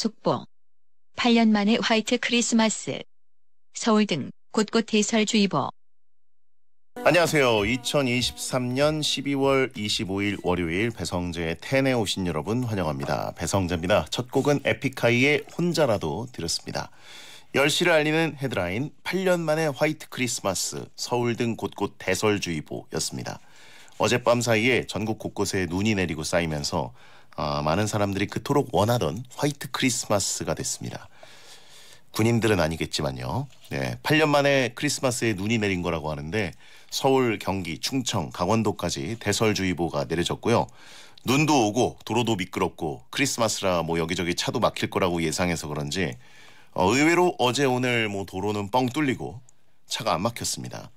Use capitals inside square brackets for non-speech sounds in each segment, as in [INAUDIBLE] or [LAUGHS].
속보. 8년 만에 화이트 크리스마스. 서울 등 곳곳 대설주의보. 안녕하세요. 2023년 12월 25일 월요일 배성재의 텐에 오신 여러분 환영합니다. 배성재입니다. 첫 곡은 에픽하이의 혼자라도 들었습니다. 10시를 알리는 헤드라인 8년 만에 화이트 크리스마스 서울 등 곳곳 대설주의보였습니다. 어젯밤 사이에 전국 곳곳에 눈이 내리고 쌓이면서 어, 많은 사람들이 그토록 원하던 화이트 크리스마스가 됐습니다. 군인들은 아니겠지만요. 네, 8년 만에 크리스마스에 눈이 내린 거라고 하는데 서울, 경기, 충청, 강원도까지 대설주의보가 내려졌고요. 눈도 오고 도로도 미끄럽고 크리스마스라 뭐 여기저기 차도 막힐 거라고 예상해서 그런지 어, 의외로 어제 오늘 뭐 도로는 뻥 뚫리고 차가 안 막혔습니다.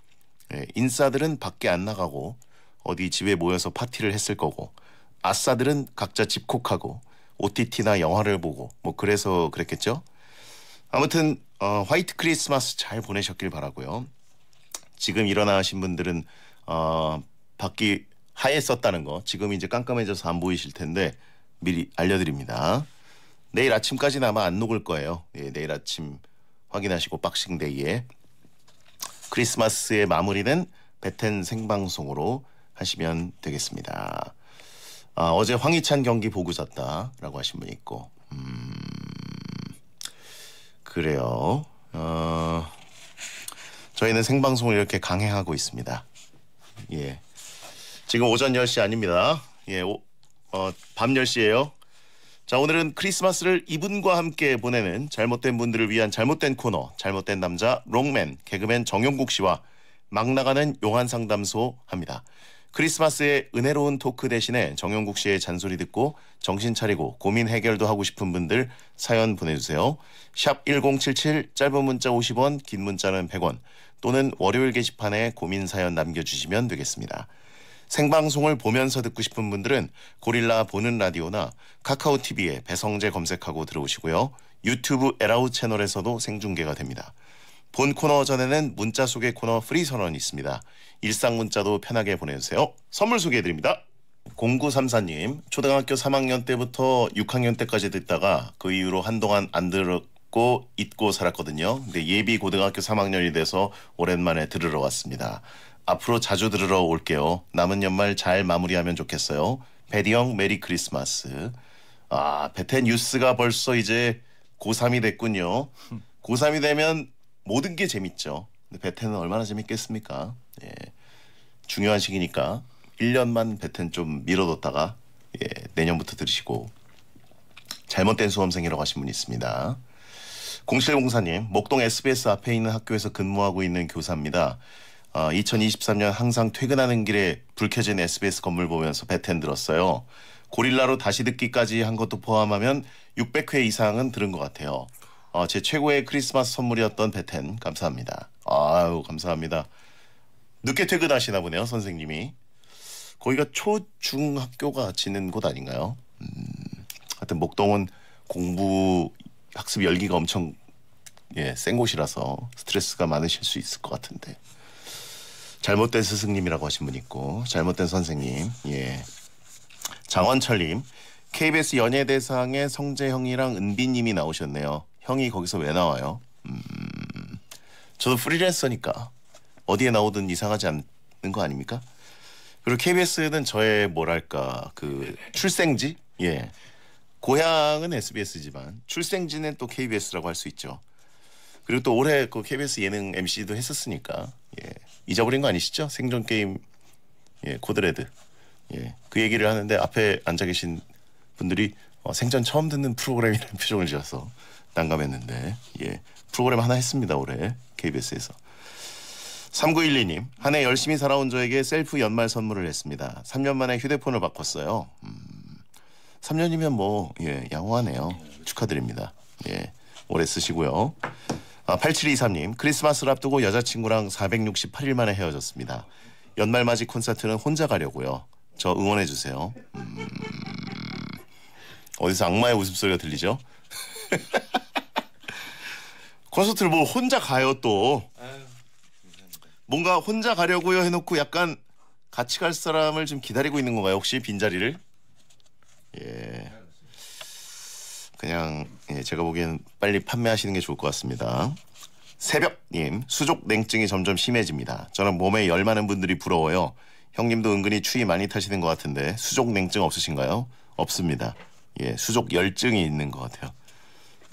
예, 인싸들은 밖에 안 나가고 어디 집에 모여서 파티를 했을 거고 아싸들은 각자 집콕하고 OTT나 영화를 보고 뭐 그래서 그랬겠죠. 아무튼 어, 화이트 크리스마스 잘 보내셨길 바라고요. 지금 일어나신 분들은 어, 밖이 하얘썼다는거 지금 이제 깜깜해져서 안 보이실 텐데 미리 알려드립니다. 내일 아침까지는 아마 안 녹을 거예요. 예, 내일 아침 확인하시고 박싱데이에 크리스마스의 마무리는 베텐 생방송으로 하시면 되겠습니다. 아, 어제 황희찬 경기 보고 잤다라고 하신 분 있고 음, 그래요. 어, 저희는 생방송을 이렇게 강행하고 있습니다. 예, 지금 오전 10시 아닙니다. 예, 오, 어, 밤 10시예요. 자, 오늘은 크리스마스를 이분과 함께 보내는 잘못된 분들을 위한 잘못된 코너, 잘못된 남자 롱맨 개그맨 정용국 씨와 막 나가는 용한 상담소 합니다. 크리스마스에 은혜로운 토크 대신에 정영국 씨의 잔소리 듣고 정신 차리고 고민 해결도 하고 싶은 분들 사연 보내주세요. 샵 1077 짧은 문자 50원 긴 문자는 100원 또는 월요일 게시판에 고민 사연 남겨주시면 되겠습니다. 생방송을 보면서 듣고 싶은 분들은 고릴라 보는 라디오나 카카오 TV에 배성재 검색하고 들어오시고요. 유튜브 에라우 채널에서도 생중계가 됩니다. 본 코너 전에는 문자 소개 코너 프리 선언이 있습니다. 일상 문자도 편하게 보내주세요. 선물 소개해드립니다. 0934님 초등학교 3학년 때부터 6학년 때까지 듣다가 그 이후로 한동안 안 들었고 잊고 살았거든요. 근데 예비 고등학교 3학년이 돼서 오랜만에 들으러 왔습니다. 앞으로 자주 들으러 올게요. 남은 연말 잘 마무리하면 좋겠어요. 배디형 메리 크리스마스. 아 베텐 뉴스가 벌써 이제 고3이 됐군요. 고3이 되면 모든 게 재밌죠. 베텐은 얼마나 재밌겠습니까? 예. 중요한 시기니까 1년만 베텐 좀 밀어뒀다가 예, 내년부터 들으시고 잘못된 수험생이라고 하신 분이 있습니다. 0704님, 목동 SBS 앞에 있는 학교에서 근무하고 있는 교사입니다. 어, 아, 2023년 항상 퇴근하는 길에 불 켜진 SBS 건물 보면서 베텐 들었어요. 고릴라로 다시 듣기까지 한 것도 포함하면 600회 이상은 들은 것 같아요. 어, 제 최고의 크리스마스 선물이었던 베텐 감사합니다. 아유 감사합니다. 늦게 퇴근하시나 보네요 선생님이. 거기가 초중학교가 지는 곳 아닌가요? 음, 하여튼 목동은 공부 학습 열기가 엄청 예, 센 곳이라서 스트레스가 많으실 수 있을 것 같은데 잘못된 스승님이라고 하신 분 있고 잘못된 선생님 예 장원철님 KBS 연예대상에 성재형이랑 은비님이 나오셨네요 형이 거기서 왜 나와요? 음, 저도 프리랜서니까 어디에 나오든 이상하지 않는 거 아닙니까? 그리고 KBS는 저의 뭐랄까 그 출생지 예 고향은 SBS지만 출생지는 또 KBS라고 할 수 있죠. 그리고 또 올해 그 KBS 예능 MC도 했었으니까 예 잊어버린 거 아니시죠? 생존 게임 예 코드레드 예그 얘기를 하는데 앞에 앉아 계신 분들이 어, 생전 처음 듣는 프로그램이라는 [LAUGHS] 표정을 지어서 난감했는데 예 프로그램 하나 했습니다 올해 KBS에서 3912님 한해 열심히 살아온 저에게 셀프 연말 선물을 했습니다 3년 만에 휴대폰을 바꿨어요 음, 3년이면 뭐 예, 양호하네요 축하드립니다 예 오래 쓰시고요 아, 8723님 크리스마스를 앞두고 여자친구랑 468일 만에 헤어졌습니다 연말 맞이 콘서트는 혼자 가려고요 저 응원해주세요 음, 어디서 악마의 웃음소리가 들리죠? [LAUGHS] 콘서트를 뭐 혼자 가요 또. 뭔가 혼자 가려고요 해놓고 약간 같이 갈 사람을 좀 기다리고 있는 건가요 혹시 빈자리를? 예. 그냥 예, 제가 보기엔 빨리 판매하시는 게 좋을 것 같습니다. 새벽님 예, 수족 냉증이 점점 심해집니다. 저는 몸에 열 많은 분들이 부러워요. 형님도 은근히 추위 많이 타시는 것 같은데 수족 냉증 없으신가요? 없습니다. 예, 수족 열증이 있는 것 같아요.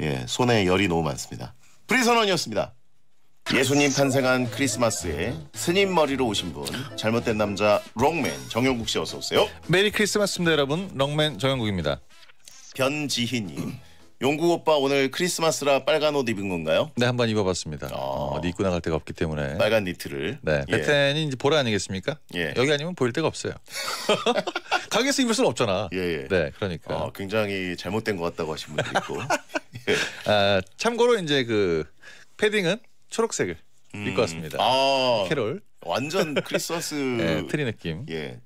예, 손에 열이 너무 많습니다. 프리선언이었습니다. 예수님 탄생한 크리스마스에 스님 머리로 오신 분 잘못된 남자 롱맨 정영국 씨 어서 오세요. 메리 크리스마스입니다 여러분. 롱맨 정영국입니다. 변지희님. 용국 오빠 오늘 크리스마스라 빨간 옷 입은 건가요? 네, 한 번 입어봤습니다. 아. 어, 입고 나갈 데가 없기 때문에. 빨간 니트를. 네, 베텐이 예. 이제 보라 아니겠습니까? 예. 여기 아니면 보일 데가 없어요. 가게에서 [LAUGHS] 입을 수는 없잖아. 예, 예. 네, 그러니까. 어, 굉장히 잘못된 것 같다고 하신 분도 있고. [LAUGHS] 예. 아, 참고로 이제 그 패딩은 초록색을 음. 입고 왔습니다. 아. 캐롤. 완전 크리스마스 네, [LAUGHS] 트리 느낌. 예.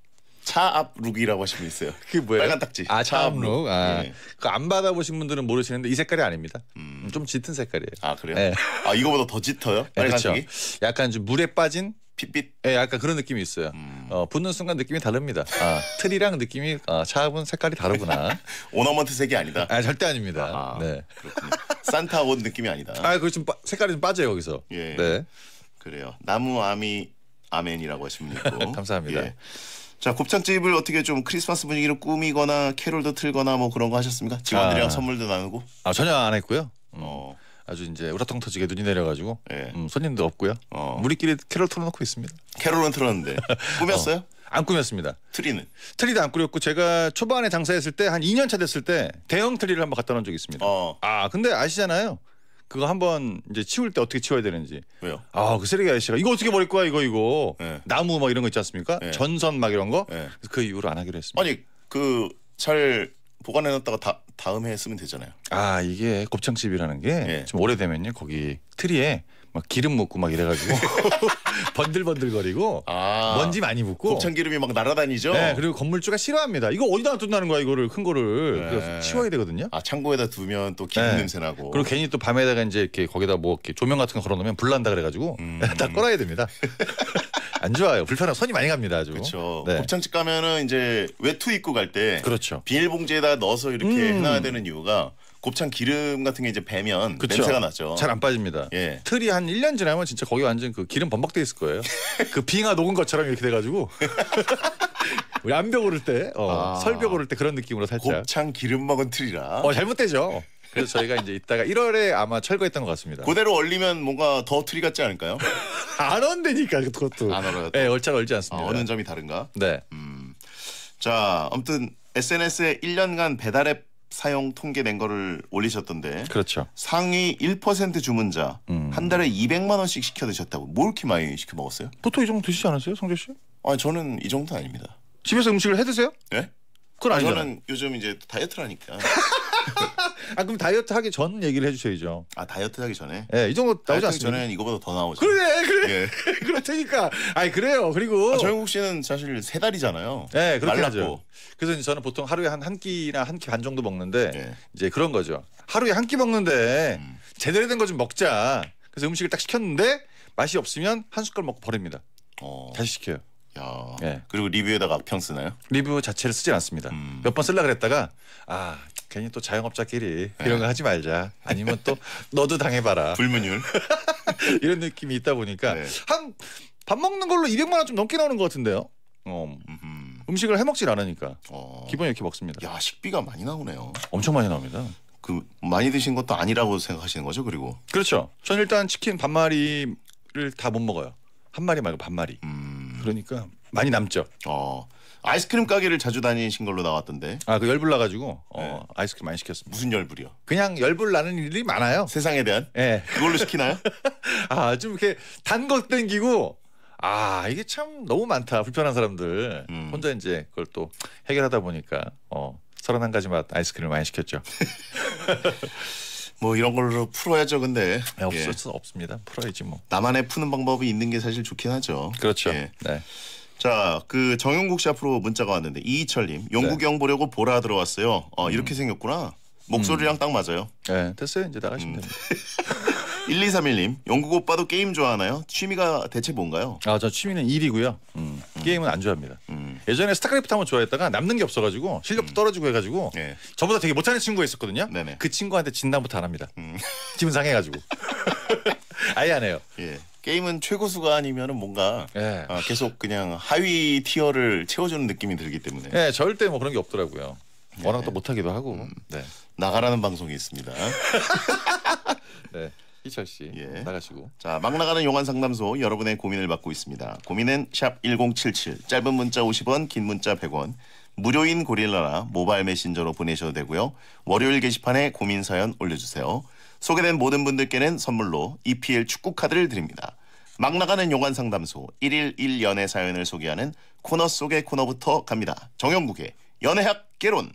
차앞 룩이라고 하시면 있어요. 그게 뭐예요? 빨간 딱지. 아 차앞 룩. 아, 네. 그안 받아보신 분들은 모르시는데 이 색깔이 아닙니다. 음. 좀 짙은 색깔이에요. 아 그래요? 네. 아 이거보다 더 짙어요? 빨간색이? 네, 그렇죠. 약간 좀 물에 빠진 핏빛. 예, 약간 그런 느낌이 있어요. 음. 어, 붙는 순간 느낌이 다릅니다. 아, 틀이랑 느낌이 아, 어, 차은 색깔이 다르구나. [LAUGHS] 오너먼트 색이 아니다. 아, 절대 아닙니다. 아 네. 그렇군요. 산타 옷 느낌이 아니다. 아, 그거좀 빠, 색깔이 좀 빠져요 거기서. 예. 네. 그래요. 나무 아미 아멘이라고 하시면 있고. [LAUGHS] 감사합니다. 예. 자 곱창집을 어떻게 좀 크리스마스 분위기로 꾸미거나 캐롤도 틀거나 뭐 그런 거 하셨습니까? 직원들이랑 아. 선물도 나누고? 아 전혀 안 했고요. 음, 어. 아주 이제 우라통 터지게 눈이 내려가지고 예. 음, 손님도 없고요. 어. 우리끼리 캐롤 틀어놓고 있습니다. 캐롤은 틀었는데 꾸몄어요? [LAUGHS] 어. 안 꾸몄습니다. 트리는? 트리도 안꾸렸고 제가 초반에 장사했을 때 한 2년 차 됐을 때 대형 트리를 한번 갖다 놓은 적이 있습니다. 어. 아 근데 아시잖아요. 그거 한번 이제 치울 때 어떻게 치워야 되는지. 왜요? 아, 그 쓰레기 아저씨가 이거 어떻게 버릴 거야 이거 이거. 네. 나무 막 이런 거 있지 않습니까? 네. 전선 막 이런 거. 네. 그 이후로 안 하기로 했습니다. 아니 그 잘 보관해놨다가 다, 다음 해에 쓰면 되잖아요. 아 이게 곱창집이라는 게 좀 오래되면요 거기 트리에 막 기름 묻고 막 이래가지고 [LAUGHS] 번들번들거리고 아, 먼지 많이 묻고 곱창 기름이 막 날아다니죠. 네, 그리고 건물주가 싫어합니다. 이거 어디다 둔다는 거야 이거를 큰 거를 네. 그래서 치워야 되거든요. 아 창고에다 두면 또 기름 네. 냄새 나고 그리고 괜히 또 밤에다가 이제 이렇게 거기다 뭐 이렇게 조명 같은 거 걸어놓으면 불 난다 그래가지고 음. [LAUGHS] 다 꺼놔야 됩니다. [LAUGHS] 안 좋아요. 불편하고 손이 많이 갑니다. 아주. 그렇죠. 네. 곱창집 가면은 이제 외투 입고 갈때 그렇죠. 비닐봉지에다 넣어서 이렇게 음. 해놔야 되는 이유가 곱창 기름 같은 게 이제 배면 그쵸? 냄새가 나죠. 잘 안 빠집니다. 예. 틀이 한 1년 지나면 진짜 거기 완전 그 기름 범벅돼 있을 거예요. [LAUGHS] 그 빙하 녹은 것처럼 이렇게 돼 가지고 [LAUGHS] 우리 암벽 오를 때, 어, 아. 설벽 오를 때 그런 느낌으로 살짝. 곱창 기름 먹은 틀이라. 어 잘못되죠. 그래서 저희가 이제 이따가 1월에 아마 철거했던 것 같습니다. 그대로 얼리면 뭔가 더 틀이 같지 않을까요? [LAUGHS] 안온대니까 그것도. 안 얼어요. 네, 얼차가 얼지 않습니다. 아, 어느 점이 다른가? 네. 음. 자, 아무튼 SNS에 1년간 배달앱 사용 통계낸 거를 올리셨던데. 그렇죠. 상위 1% 주문자 음. 한 달에 200만 원씩 시켜 드셨다고. 뭘 이렇게 많이 시켜 먹었어요? 보통 이 정도 드시지 않았어요, 성재 씨? 아, 니 저는 이 정도 아닙니다. 집에서 음식을 해 드세요? 네? 그건 아니죠. 저는 요즘 이제 다이어트를 하니까. [LAUGHS] 아 그럼 다이어트 하기 전 얘기를 해주셔야죠. 아 다이어트 하기 전에? 예, 이 정도 나오지 않습니까? 전에는 이거보다 더 나오죠. 그래, 그래, 예. [LAUGHS] 그럴 테니까. 아니 그래요. 그리고 아, 정영국 씨는 사실 세 달이잖아요. 예, 그렇게 말랐고. 하죠. 그래서 이제 저는 보통 하루에 한한 끼나 한 끼 반 정도 먹는데 예. 이제 그런 거죠. 하루에 한 끼 먹는데 음. 제대로 된 거 좀 먹자. 그래서 음식을 딱 시켰는데 맛이 없으면 한 숟갈 먹고 버립니다. 어. 다시 시켜요. 야. 예. 그리고 리뷰에다가 평 쓰나요? 리뷰 자체를 쓰진 않습니다. 음. 몇번 쓸라 그랬다가 아 괜히 또 자영업자끼리 네. 이런 거 하지 말자. 아니면 또 너도 당해봐라. [LAUGHS] 불문율. [LAUGHS] 이런 느낌이 있다 보니까 네. 한밥 먹는 걸로 200만 원 좀 넘게 나오는 것 같은데요. 어. 음식을 해먹질 않으니까 어. 기본 이렇게 먹습니다. 야 식비가 많이 나오네요. 엄청 많이 나옵니다. 그 많이 드신 것도 아니라고 생각하시는 거죠, 그리고? 그렇죠. 전 일단 치킨 반 마리를 다 못 먹어요. 한 마리 말고 반 마리. 음. 그러니까 많이 남죠. 어. 아이스크림 가게를 자주 다니신 걸로 나왔던데 아그 열불 나가지고 어, 네. 아이스크림 많이 시켰습니다. 무슨 열불이요? 그냥 열불 나는 일이 많아요. 세상에 대한 예. 그걸로 시키나요? [LAUGHS] 아, 좀 이렇게 단 것 땡기고 아, 이게 참 너무 많다. 불편한 사람들. 음. 혼자 이제 그걸 또 해결하다 보니까 어, 31가지 맛 아이스크림을 많이 시켰죠. [LAUGHS] 뭐 이런 걸로 풀어야죠, 근데 예, 없을 예. 수 없습니다. 풀어야지 뭐. 나만의 푸는 방법이 있는 게 사실 좋긴 하죠. 그렇죠. 예. 네. 자, 그 정용국 씨 앞으로 문자가 왔는데 이희철님 영국영 네. 보려고 보라 들어왔어요. 어, 음. 이렇게 음. 생겼구나. 목소리랑 음. 딱 맞아요. 네, 됐어요. 이제 나가시면 음. 됩니다. 1231님, [LAUGHS] 영국 오빠도 게임 좋아하나요? 취미가 대체 뭔가요? 아, 저 취미는 일이고요. 음. 음. 음 게임은 안 좋아합니다. 예전에 스타크래프트 한번 좋아했다가 남는 게 없어가지고 실력도 떨어지고 해가지고 네. 저보다 되게 못하는 친구가 있었거든요. 네네. 그 친구한테 진단부터 안 합니다. 지분 상해가지고. [LAUGHS] 아예 안 해요. 예. 게임은 최고수가 아니면은 뭔가 예. 어, 계속 그냥 하위 티어를 채워주는 느낌이 들기 때문에 네, 절대 뭐 그런 게 없더라고요. 네. 워낙 또 네. 못하기도 하고. 음. 네. 나가라는 방송이 있습니다. [LAUGHS] 네. 희철 씨 예. 나가시고. 자, 막 나가는 용안 상담소 여러분의 고민을 받고 있습니다. 고민은 샵 1077. 짧은 문자 50원, 긴 문자 100원. 무료인 고릴라나 모바일 메신저로 보내셔도 되고요. 월요일 게시판에 고민 사연 올려 주세요. 소개된 모든 분들께는 선물로 EPL 축구 카드를 드립니다. 막 나가는 용안 상담소 1일 1연애 사연을 소개하는 코너 속의 코너부터 갑니다. 정영국의 연애학 개론.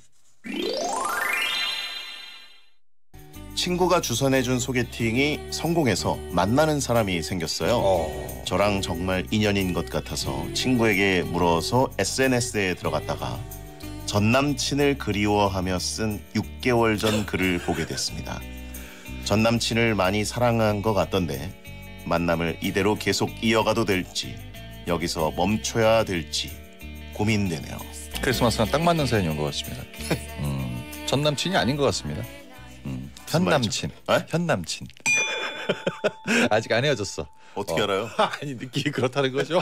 친구가 주선해준 소개팅이 성공해서 만나는 사람이 생겼어요. 어... 저랑 정말 인연인 것 같아서 친구에게 물어서 SNS에 들어갔다가 전 남친을 그리워하며 쓴 6개월 전 글을 보게 됐습니다. 전 남친을 많이 사랑한 것 같던데 만남을 이대로 계속 이어가도 될지 여기서 멈춰야 될지 고민되네요. 크리스마스랑 딱 맞는 사연이 온 것 같습니다. [LAUGHS] 음, 전 남친이 아닌 것 같습니다. 음, 현 남친, 현 [LAUGHS] 남친. 아직 안 헤어졌어. 어떻게 어. 알아요? [LAUGHS] 아니 느낌이 그렇다는 거죠.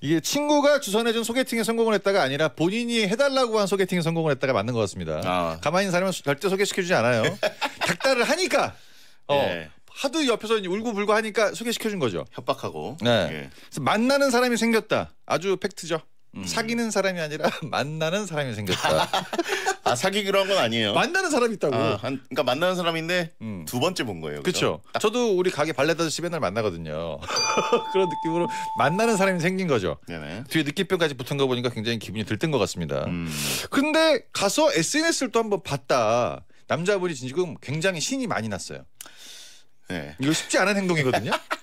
이게 친구가 주선해준 소개팅에 성공을 했다가 아니라 본인이 해달라고 한 소개팅에 성공을 했다가 맞는 것 같습니다. 아. 가만히 있는 사람은 절대 소개시켜주지 않아요. [LAUGHS] 닥달을 하니까 어, 예. 하도 옆에서 울고불고 하니까 소개시켜준 거죠. 협박하고. 네. 예. 그래서 만나는 사람이 생겼다. 아주 팩트죠. 음. 사귀는 사람이 아니라 [LAUGHS] 만나는 사람이 생겼다. 아 사귀기로 한 건 아니에요. 만나는 사람이 있다고. 아, 한, 그러니까 만나는 사람인데 음. 두 번째 본 거예요. 그렇죠. 저도 우리 가게 발레 다저씨 맨날 만나거든요. [LAUGHS] 그런 느낌으로 만나는 사람이 생긴 거죠. 네네. 뒤에 느낌표까지 붙은 거 보니까 굉장히 기분이 들뜬 것 같습니다. 음. 근데 가서 SNS를 또 한 번 봤다. 남자분이 지금 굉장히 신이 많이 났어요. 네. 이거 쉽지 않은 행동이거든요. [LAUGHS]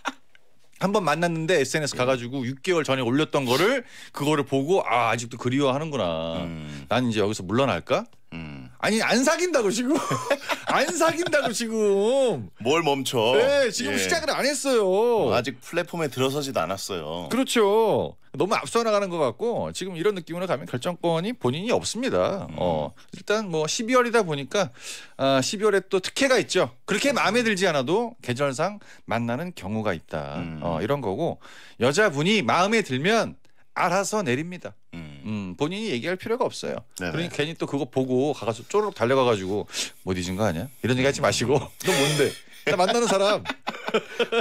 한번 만났는데 SNS 예. 가가지고 6개월 전에 올렸던 거를 그거를 보고 아 아직도 그리워하는구나. 음. 난 이제 여기서 물러날까? 음. 아니 안 사귄다고 지금 [LAUGHS] 안 사귄다고 지금 뭘 멈춰? 네 지금 예. 시작을 안 했어요. 아직 플랫폼에 들어서지도 않았어요. 그렇죠. 너무 앞서 나가는 것 같고 지금 이런 느낌으로 가면 결정권이 본인이 없습니다. 음. 어 일단 뭐 12월이다 보니까 아, 12월에 또 특혜가 있죠. 그렇게 마음에 들지 않아도 계절상 만나는 경우가 있다. 음. 어, 이런 거고 여자분이 마음에 들면 알아서 내립니다. 음. 음, 본인이 얘기할 필요가 없어요. 네네. 그러니 괜히 또 그거 보고 가서 쪼르륵 달려가가지고 못 뭐 잊은 거 아니야? 이런 얘기 하지 마시고 음. [LAUGHS] 너 뭔데? 나 만나는 사람.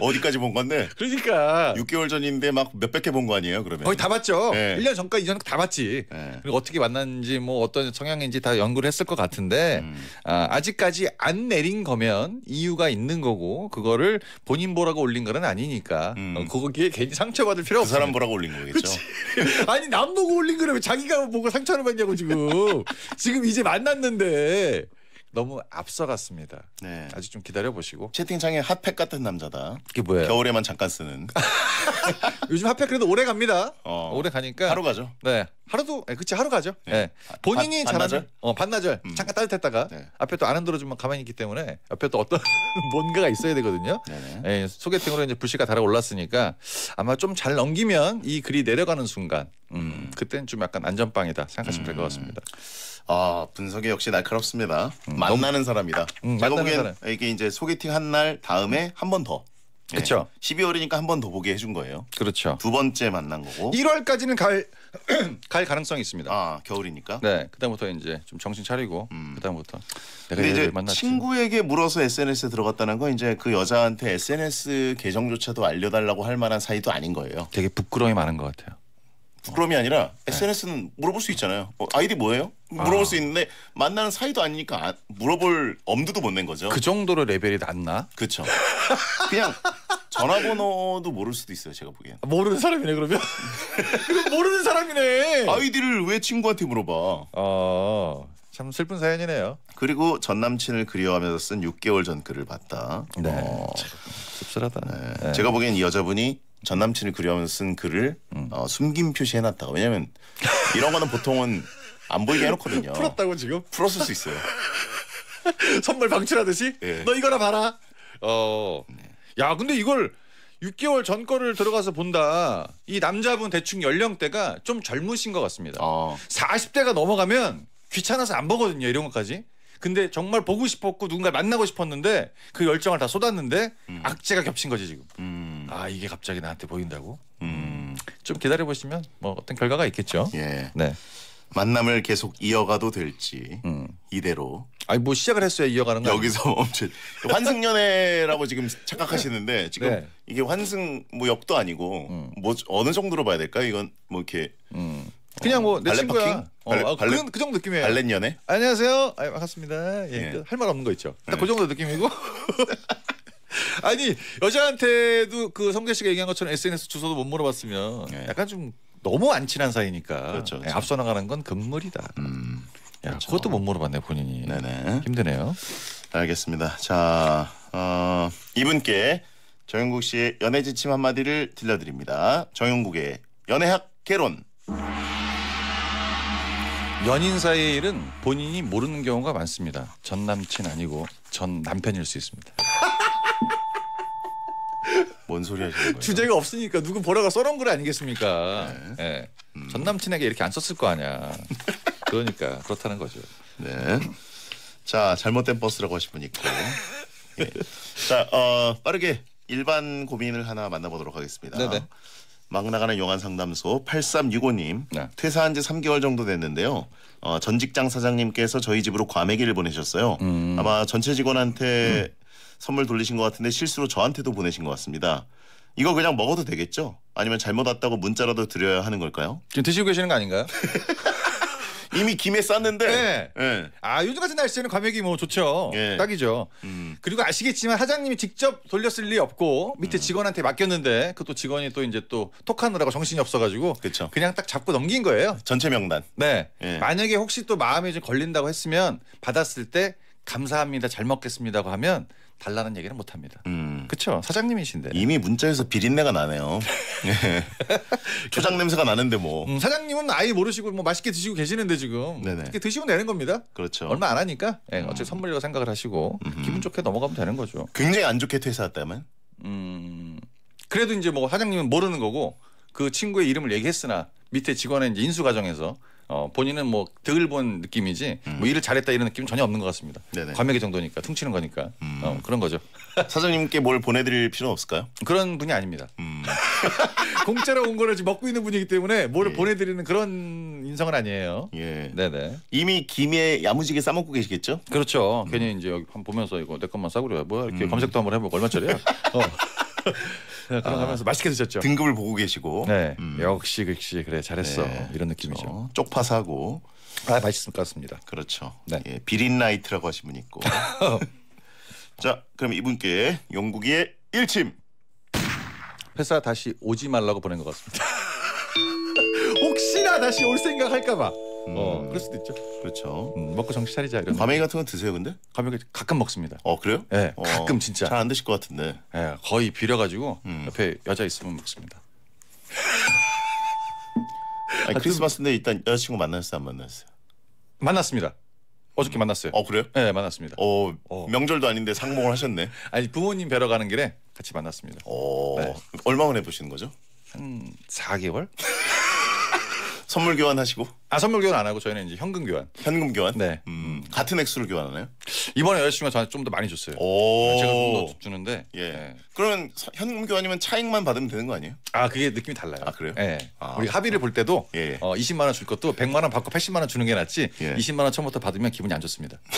어디까지 본 건데? 그러니까. 6개월 전인데 막 몇백 개 본 거 아니에요, 그러면? 거의 다 봤죠. 네. 1년 전과 2년 다 봤지. 네. 그리고 어떻게 만났는지 뭐 어떤 성향인지 다 연구를 했을 것 같은데 음. 아, 직까지안 내린 거면 이유가 있는 거고 그거를 본인 보라고 올린 거는 아니니까 음. 어, 거기에 괜히 상처받을 필요 없어. 그 사람 보라고 올린 거겠죠. [LAUGHS] 아니 남 보고 올린 거를 왜 자기가 보고 상처를 받냐고 지금. 지금 이제 만났는데 너무 앞서갔습니다. 네. 아직 좀 기다려 보시고. 채팅창에 핫팩 같은 남자다. 그게 뭐예 겨울에만 잠깐 쓰는. [LAUGHS] 요즘 핫팩 그래도 오래 갑니다. 어. 오래 가니까. 하루 가죠. 네. 하루도 네, 그치 하루 가죠. 네. 네. 본인이 반, 잘하는 어 반나절 음. 잠깐 따뜻했다가 네. 앞에 또 안 흔들어주면 가만히 있기 때문에 옆에 또 어떤 [LAUGHS] 뭔가가 있어야 되거든요. 네, 네. 예, 소개팅으로 이제 불씨가 달아올랐으니까 아마 좀 잘 넘기면 이 글이 내려가는 순간 음, 음. 그때는 좀 약간 안전빵이다 생각하시면 음. 될것 같습니다. 아 어, 분석이 역시 날카롭습니다. 음, 만나는 사람이다. 음, 제가 는 보기엔 사람. 이게 이제 소개팅 한 날 다음에 한 번 더. 예. 그쵸. 12월이니까 한 번 더 보게 해준 거예요. 그렇죠. 두 번째 만난 거고. 1월까지는 갈, [CLEARS THROAT] 갈 가능성이 있습니다. 아 겨울이니까. 네, 그다음부터 이제 좀 정신 차리고 음. 그다음부터 내가 이제 만났지. 친구에게 물어서 SNS에 들어갔다는 건 이제 그 여자한테 SNS 계정조차도 알려달라고 할 만한 사이도 아닌 거예요. 되게 부끄러움이 많은 것 같아요. 부끄러움이 아니라 네. SNS는 물어볼 수 있잖아요. 뭐, 아이디 뭐예요? 물어볼 아. 수 있는데 만나는 사이도 아니니까 아, 물어볼 엄두도 못 낸 거죠. 그 정도로 레벨이 낮나? 그쵸. 그냥 전화번호도 모를 수도 있어요. 제가 보기엔. 모르는 사람이네 그러면. [LAUGHS] 이거 모르는 사람이네. 아이디를 왜 친구한테 물어봐. 어, 참 슬픈 사연이네요. 그리고 전 남친을 그리워하면서 쓴 6개월 전 글을 봤다. 네. 어, 씁쓸하다. 네. 네. 제가 보기엔 이 여자분이 전 남친을 그리워하면서 쓴 글을 음. 어, 숨김 표시해놨다. 왜냐면 이런 거는 보통은 안 보이게 해놓거든요. [LAUGHS] 풀었다고 지금? 풀었을 수 있어요. [LAUGHS] 선물 방출하듯이? 네. 너 이거나 봐라. 어. 네. 야 근데 이걸 6개월 전 거를 들어가서 본다. 이 남자분 대충 연령대가 좀 젊으신 것 같습니다. 어. 40대가 넘어가면 귀찮아서 안 보거든요. 이런 것까지. 근데 정말 보고 싶었고 누군가 만나고 싶었는데 그 열정을 다 쏟았는데 음. 악재가 겹친 거지 지금. 음. 아 이게 갑자기 나한테 보인다고? 음, 음 좀 기다려 보시면 뭐 어떤 결과가 있겠죠. 예. 네. 만남을 계속 이어가도 될지 음. 이대로. 아니 뭐 시작을 했어요 이어가는 거. 야 여기서 멈출. [LAUGHS] 환승연애라고 지금 착각하시는데 지금 네. 이게 환승 뭐 역도 아니고 음. 뭐 어느 정도로 봐야 될까? 이건 뭐 이렇게. 음. 그냥 뭐내 어, 친구야. 발레, 아, 그 발레, 그, 그, 정도 느낌이에요. 발렌 연애? 안녕하세요. 아, 반갑습니다. 예, 예. 그 할말 없는 거 있죠. 딱그 예. 그 정도 느낌이고. [LAUGHS] [LAUGHS] 아니 여자한테도 그 성재 씨가 얘기한 것처럼 SNS 주소도 못 물어봤으면 네. 약간 좀 너무 안 친한 사이니까 그렇죠, 예, 그렇죠. 앞서 나가는 건 금물이다. 음, 야, 그렇죠. 그것도 못 물어봤네 본인이. 네네. 힘드네요. 알겠습니다. 자 어, 이분께 정영국 씨의 연애 지침 한마디를 들려드립니다. 정영국의 연애학 개론. 연인 사이의 일은 본인이 모르는 경우가 많습니다. 전 남친 아니고 전 남편일 수 있습니다. 뭔 소리 하시는 거예요? 주제가 없으니까 누구 보라가 써놓은 글 아니겠습니까? 네. 네. 음. 전 남친에게 이렇게 안 썼을 거 아니야. [LAUGHS] 그러니까 그렇다는 거죠. 네. 자 잘못된 버스라고 하실 분 있고. 예. 자 어, 빠르게 일반 고민을 하나 만나보도록 하겠습니다. 네네. 막 나가는 용안 상담소 8365님 네. 퇴사한 지 3개월 정도 됐는데요. 어, 전 직장 사장님께서 저희 집으로 과메기를 보내셨어요. 음. 아마 전체 직원한테 음. 선물 돌리신 것 같은데 실수로 저한테도 보내신 것 같습니다. 이거 그냥 먹어도 되겠죠? 아니면 잘못 왔다고 문자라도 드려야 하는 걸까요? 지금 드시고 계시는 거 아닌가요? [LAUGHS] 이미 김에 쌌는데. 네. 네. 아 요즘 같은 날씨에는 과메기 뭐 좋죠. 네. 딱이죠. 음. 그리고 아시겠지만 사장님이 직접 돌렸을 리 없고 밑에 음. 직원한테 맡겼는데 그또 직원이 또 이제 또 톡하느라고 정신이 없어가지고 그쵸. 그냥 딱 잡고 넘긴 거예요. 전체 명단. 네. 네. 만약에 혹시 또 마음에 좀 걸린다고 했으면 받았을 때 감사합니다 잘 먹겠습니다고 하면 달라는 얘기는 못 합니다. 음. 그렇죠. 사장님이신데. 이미 문자에서 비린내가 나네요. 예. [LAUGHS] 초장 냄새가 나는데 뭐. 음, 사장님은 아예 모르시고 뭐 맛있게 드시고 계시는데 지금 네네. 게 드시면 되는 겁니다. 그렇죠. 얼마 안 하니까 예, 음. 어차피 선물이라고 생각을 하시고 음흠. 기분 좋게 넘어가면 되는 거죠. 굉장히 안 좋게 퇴사했다면? 음. 그래도 이제 뭐 사장님은 모르는 거고 그 친구의 이름을 얘기했으나 밑에 직원의 이제 인수 과정에서 어, 본인은 뭐덜 본 느낌이지 뭐 음. 뭐 일을 잘했다 이런 느낌은 전혀 없는 것 같습니다. 네네. 관맥이 정도니까 퉁치는 거니까 음. 어, 그런 거죠. [LAUGHS] 사장님께 뭘 보내드릴 필요 없을까요? 그런 분이 아닙니다. 음. [LAUGHS] 공짜로 온거라 지금 먹고 있는 분이기 때문에 뭘 예. 보내드리는 그런 인성은 아니에요. 예. 네네. 이미 김에 야무지게 싸먹고 계시겠죠? 그렇죠. 괜히 음. 이제 여기 보면서 이거 내 것만 싸구려 뭐야 이렇게 음. 검색도 한번 해보고 얼마짜리야? [LAUGHS] 어. 그런 아. 가면서 맛있게 드셨죠. 등급을 보고 계시고. 네. 음. 역시 역시 그래 잘했어. 네. 이런 느낌이죠. 그렇죠. 쪽파 사고. 아 맛있을 것 같습니다. 그렇죠. 네. 예, 비린 나이트라고 하신 분 있고. [LAUGHS] 자 그럼 이분께 용국이의 일침. 회사 다시 오지 말라고 보낸 것 같습니다. [LAUGHS] 혹시나 다시 올 생각할까봐. 음. 어 그럴 수도 있죠. 그렇죠. 음, 먹고 정신 차리자 이런. 과메기 같은 건 드세요, 근데? 가면 가끔 먹습니다. 어 그래요? 예, 어, 가끔 진짜. 잘 안 드실 것 같은데. 예, 거의 비려가지고 음. 옆에 여자 있으면 먹습니다. [LAUGHS] 아니, 아, 크리스마스인데 일단 여자친구 만났어요, 안 만났어요? 만났습니다. 어저께 만났어요. 어 그래요? 예, 만났습니다. 어, 어. 명절도 아닌데 상봉을 하셨네. 아니 부모님 뵈러 가는 길에 같이 만났습니다. 어 네. 얼마 만에 보시는 거죠? 한 4개월? [LAUGHS] 선물 교환하시고? 아 선물 교환 안 하고 저희는 이제 현금 교환. 현금 교환? 네. 음, 같은 액수를 교환하나요? 이번에 여자친구가 저한테 좀더 많이 줬어요. 오. 네, 제가 더 주는데. 예. 네. 그러면 현금 교환이면 차액만 받으면 되는 거 아니에요? 아 그게 느낌이 달라요. 아 그래요? 예. 네. 아, 우리 합의를 볼 때도 예. 예. 어, 20만 원 줄 것도 100만 원 받고 80만 원 주는 게 낫지. 예. 20만 원 처음부터 받으면 기분이 안 좋습니다. [LAUGHS]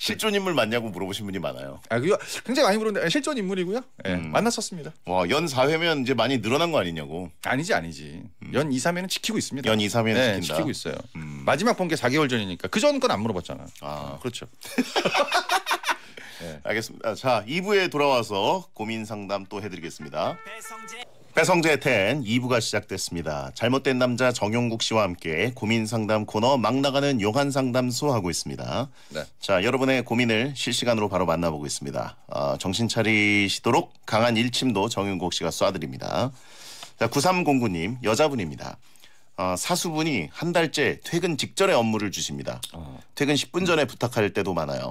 실존 인물 맞냐고 물어보신 분이 많아요. 아, 그 굉장히 많이 물었는데 아, 실존 인물이고요. 예, 음. 만났었습니다. 와, 연 4회면 이제 많이 늘어난 거 아니냐고. 아니지, 아니지. 음. 연 2, 3회는 지키고 있습니다. 연 2, 3회는 네, 지킨다. 지키고 있어요. 음. 마지막 본 게 4개월 전이니까 그 전 건 안 물어봤잖아. 아, 그렇죠. [LAUGHS] 네. 알겠습니다. 자, 2부에 돌아와서 고민 상담 또 해드리겠습니다. 배성재. 배성재 텐 2부가 시작됐습니다. 잘못된 남자 정용국 씨와 함께 고민 상담 코너 막 나가는 요한 상담소 하고 있습니다. 네. 자, 여러분의 고민을 실시간으로 바로 만나보고 있습니다. 어, 정신 차리시도록 강한 일침도 정용국 씨가 쏴드립니다. 자, 9309님, 여자분입니다. 어, 사수분이 한 달째 퇴근 직전에 업무를 주십니다. 어. 퇴근 10분 전에 부탁할 때도 많아요.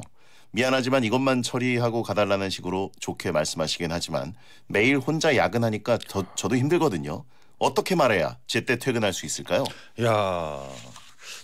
미안하지만 이것만 처리하고 가달라는 식으로 좋게 말씀하시긴 하지만 매일 혼자 야근하니까 저, 저도 힘들거든요. 어떻게 말해야 제때 퇴근할 수 있을까요? 야,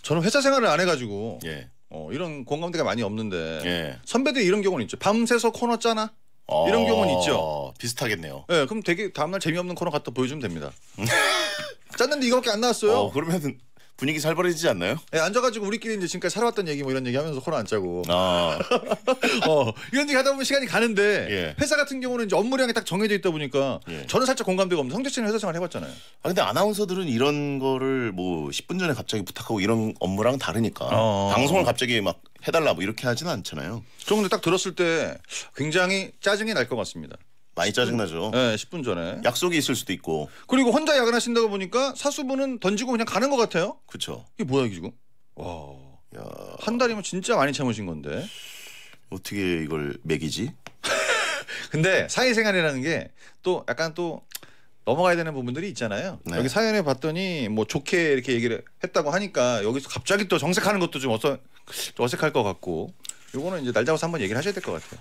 저는 회사 생활을 안 해가지고 예. 어, 이런 공감대가 많이 없는데 예. 선배들 이런 경우는 있죠. 밤새서 코너 짜나? 어, 이런 경우는 있죠. 비슷하겠네요. 예, 그럼 되게 다음날 재미없는 코너 갖다 보여주면 됩니다. [LAUGHS] 짰는데 이거밖에 안 나왔어요. 어, 그러면 분위기 살벌해지지 않나요? 예, 앉아가지고 우리끼리 이제 지금까지 살아왔던 얘기 뭐 이런 얘기 하면서 코너 안 짜고 아, [LAUGHS] 어, 이런 얘기 하다 보면 시간이 가는데 예. 회사 같은 경우는 이제 업무량이 딱 정해져 있다 보니까 예. 저는 살짝 공감대가 없는 성재 씨는 회사 생활 해봤잖아요. 아 근데 아나운서들은 이런 거를 뭐 10분 전에 갑자기 부탁하고 이런 업무랑 다르니까 어. 방송을 갑자기 막 해달라 뭐 이렇게 하지는 않잖아요. 그런데 딱 들었을 때 굉장히 짜증이 날 것 같습니다. 많이 짜증나죠. 네, 예, 10분 전에. 약속이 있을 수도 있고. 그리고 혼자 야근하신다고 보니까 사수분은 던지고 그냥 가는 것 같아요. 그렇죠. 이게 뭐야 이게 지금? 와. 야. 한 달이면 진짜 많이 참으신 건데. 어떻게 이걸 매기지? [LAUGHS] 근데 사회생활이라는 게 또 약간 또 넘어가야 되는 부분들이 있잖아요. 네. 여기 사연을 봤더니 뭐 좋게 이렇게 얘기를 했다고 하니까 여기서 갑자기 또 정색하는 것도 좀 어서 어색할 것 같고 요거는 이제 날 잡아서 한번 얘기를 하셔야 될 것 같아요.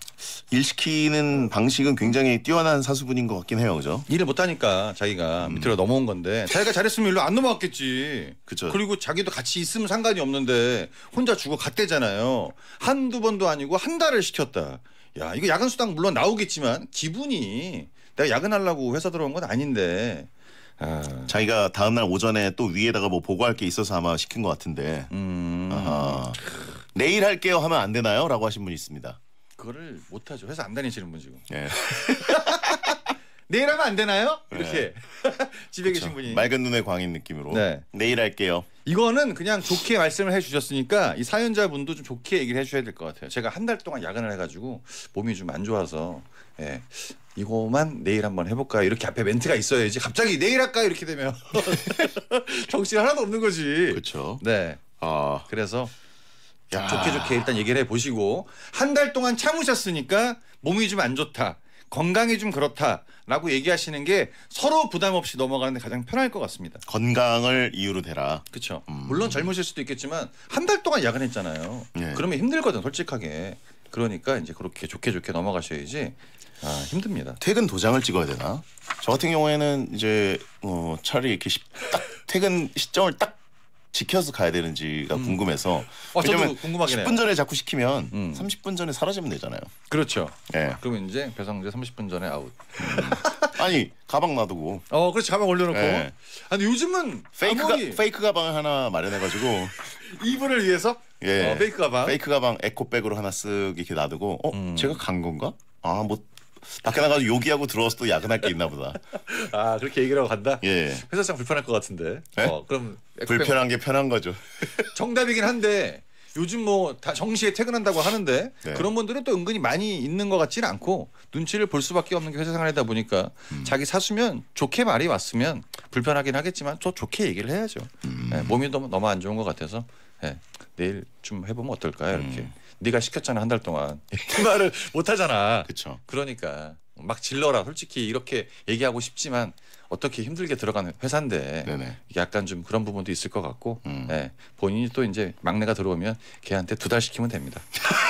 일 시키는 방식은 굉장히 뛰어난 사수분인 것 같긴 해요, 그죠? 일을 못하니까 자기가 음. 밑으로 넘어온 건데 자기가 잘했으면 일로 안넘어갔겠지 그쵸. 그리고 자기도 같이 있으면 상관이 없는데 혼자 주고 갔대잖아요. 한두 번도 아니고 한 달을 시켰다. 야 이거 야근 수당 물론 나오겠지만 기분이 내가 야근하려고 회사 들어온 건 아닌데 아, 자기가 다음날 오전에 또 위에다가 뭐 보고할 게 있어서 아마 시킨 것 같은데. 음. 아하. 내일 할게요 하면 안 되나요? 라고 하신 분이 있습니다. 그거를 못 하죠. 회사 안 다니시는 분 지금. 예. [LAUGHS] 내일 하면 안 되나요? 이렇게 예. [LAUGHS] 집에 그쵸. 계신 분이 맑은 눈의 광인 느낌으로 네. 내일 할게요. 이거는 그냥 좋게 말씀을 해주셨으니까 이 사연자분도 좀 좋게 얘기를 해주셔야 될 것 같아요. 제가 한 달 동안 야근을 해가지고 몸이 좀 안 좋아서 예. 이거만 내일 한번 해볼까 이렇게 앞에 멘트가 있어야지 갑자기 내일 할까 이렇게 되면 [LAUGHS] 정신 하나도 없는 거지. 그렇죠. 네. 아 그래서 야. 좋게 좋게 일단 얘기를 해보시고 한 달 동안 참으셨으니까 몸이 좀 안 좋다. 건강이 좀 그렇다라고 얘기하시는 게 서로 부담 없이 넘어가는데 가장 편할 것 같습니다. 건강을 이유로 대라. 그렇죠. 음. 물론 젊으실 수도 있겠지만 한 달 동안 야근했잖아요. 네. 그러면 힘들거든 솔직하게. 그러니까 이제 그렇게 좋게 좋게 넘어가셔야지 아, 힘듭니다. 퇴근 도장을 찍어야 되나? 저 같은 경우에는 이제 어, 차라리 이렇게 딱 퇴근 시점을 딱 지켜서 가야 되는지가 음. 궁금해서 아, 왜냐면 궁금하긴 10분 전에 자꾸 시키면 음. 30분 전에 사라지면 되잖아요. 그렇죠. 예. 그러면 이제 배상제 30분 전에 아웃. 음. 아니 가방 놔두고. 어, 그렇지 가방 올려놓고. 예. 아니 요즘은 페이크 아무리... 가, 페이크 가방 하나 마련해가지고 [LAUGHS] 이분을 위해서. 예. 어, 페이크 가방. 페이크 가방 에코백으로 하나 쓱 이렇게 놔두고. 어, 음. 제가 간 건가? 아뭐 밖에 나가서 요기하고 들어와서 또 야근할 게 있나 보다. 아 그렇게 얘기를 하고 간다? 예. 회사장 불편할 것 같은데. 네? 어, 그럼 불편한 게 편한 거죠. [LAUGHS] 정답이긴 한데 요즘 뭐 다 정시에 퇴근한다고 하는데 네. 그런 분들은 또 은근히 많이 있는 것 같지는 않고 눈치를 볼 수밖에 없는 게 회사 생활이다 보니까 음. 자기 사수면 좋게 말이 왔으면 불편하긴 하겠지만 또 좋게 얘기를 해야죠. 음. 네, 몸이 너무 너무 안 좋은 것 같아서 네, 내일 좀 해보면 어떨까요 이렇게. 음. 네가 시켰잖아 한 달 동안 그 [LAUGHS] 말을 못 하잖아. 그렇죠. 그러니까 막 질러라. 솔직히 이렇게 얘기하고 싶지만 어떻게 힘들게 들어가는 회사인데 네네. 약간 좀 그런 부분도 있을 것 같고 음. 네. 본인이 또 이제 막내가 들어오면 걔한테 두 달 시키면 됩니다.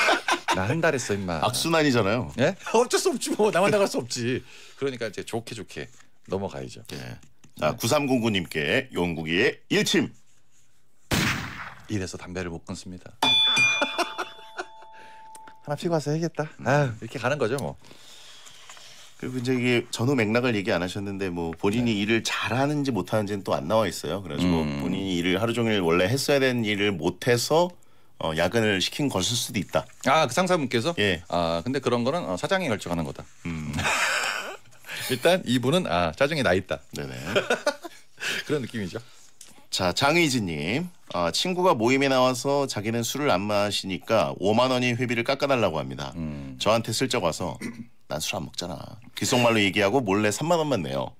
[LAUGHS] 나 한 달 했어 임마. 악순환이잖아요. 예? 네? [LAUGHS] 어쩔 수 없지 뭐 나만 나갈 수 없지. 그러니까 이제 좋게 좋게 넘어가야죠. 예. 음. 자 네. 9309님께 용국이의 일침. 이래서 담배를 못 끊습니다. 하나 피고 와서 해야겠다. 아 이렇게 가는 거죠 뭐. 그리고 이제 이게 전후 맥락을 얘기 안 하셨는데 뭐 본인이 네. 일을 잘하는지 못하는지는 또 안 나와 있어요. 그래가 뭐 음. 본인이 일을 하루 종일 원래 했어야 되는 일을 못해서 어, 야근을 시킨 것일 수도 있다. 아그 상사분께서? 예. 아 근데 그런 거는 어, 사장이 결정하는 거다. 음. [LAUGHS] 일단 이분은 아 짜증이 나 있다. 네네. [LAUGHS] 그런 느낌이죠. 자, 장의진님. 아, 친구가 모임에 나와서 자기는 술을 안 마시니까 5만 원이 회비를 깎아달라고 합니다. 음. 저한테 슬쩍 와서 난 술 안 먹잖아. 귓속말로 얘기하고 몰래 3만 원만 내요.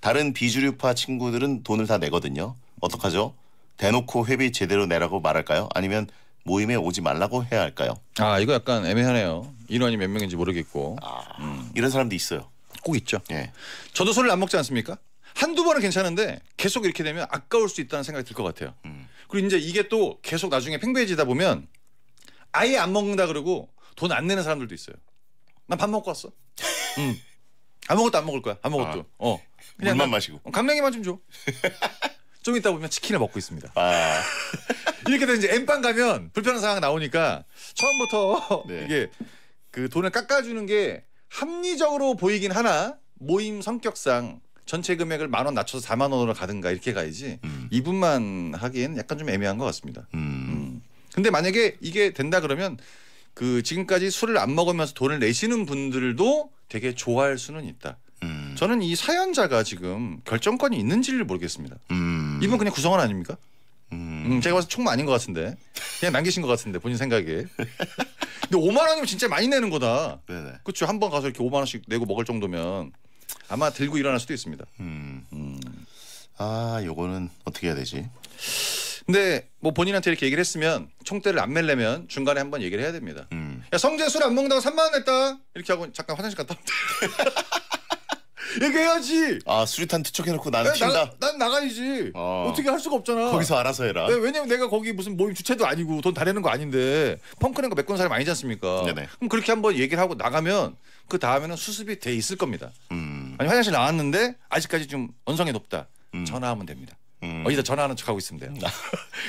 다른 비주류파 친구들은 돈을 다 내거든요. 어떡하죠? 대놓고 회비 제대로 내라고 말할까요? 아니면 모임에 오지 말라고 해야 할까요? 아 이거 약간 애매하네요. 인원이 몇 명인지 모르겠고 아, 음. 이런 사람도 있어요. 꼭 있죠. 예. 저도 술을 안 먹지 않습니까? 한두 번은 괜찮은데 계속 이렇게 되면 아까울 수 있다는 생각이 들 것 같아요. 음. 그리고 이제 이게 또 계속 나중에 팽배해지다 보면 아예 안 먹는다 그러고 돈 안 내는 사람들도 있어요. 난 밥 먹고 왔어. 음. [LAUGHS] 아무것도 안 먹을 거야. 아무것도. 아, 어. 그냥 물만 난, 마시고. 어, 감량이만 좀 줘. [LAUGHS] 좀 있다 보면 치킨을 먹고 있습니다. 아. [LAUGHS] 이렇게 되면 이제 엠빵 가면 불편한 상황 나오니까 처음부터 네. 이게 그 돈을 깎아주는 게 합리적으로 보이긴 하나 모임 성격상 전체 금액을 만 원 낮춰서 4만 원으로 가든가 이렇게 가야지 음. 이분만 하기에는 약간 좀 애매한 것 같습니다. 음. 음. 근데 만약에 이게 된다 그러면 그 지금까지 술을 안 먹으면서 돈을 내시는 분들도 되게 좋아할 수는 있다. 음. 저는 이 사연자가 지금 결정권이 있는지를 모르겠습니다. 음. 이분 그냥 구성원 아닙니까? 음. 음, 제가 봐서 총무 아닌 것 같은데 그냥 남기신 것 같은데 본인 생각에. 근데 5만 원이면 진짜 많이 내는 거다. 그렇죠. 한 번 가서 이렇게 5만 원씩 내고 먹을 정도면 아마 들고 일어날 수도 있습니다. 음. 음. 아, 요거는 어떻게 해야 되지? 근데 뭐 본인한테 이렇게 얘기를 했으면 총대를 안 멜려면 중간에 한번 얘기를 해야 됩니다. 음. 야 성재 술 안 먹는다고 3만 원 냈다 이렇게 하고 잠깐 화장실 갔다 오면 [LAUGHS] 이렇 해야지. 아 수류탄 투척해놓고 나는 야, 튄다. 나, 난 나가야지. 아. 어. 떻게할 수가 없잖아. 거기서 알아서 해라. 네, 왜냐면 내가 거기 무슨 모임 주체도 아니고 돈 다 내는 거 아닌데 펑크낸 거 메꾼 사람 아니지 않습니까? 네네. 그럼 그렇게 한번 얘기를 하고 나가면 그 다음에는 수습이 돼 있을 겁니다. 음. 아니 화장실 나왔는데 아직까지 좀 언성이 높다. 음. 전화하면 됩니다. 음. 어디다 전화하는 척하고 있으면 돼요.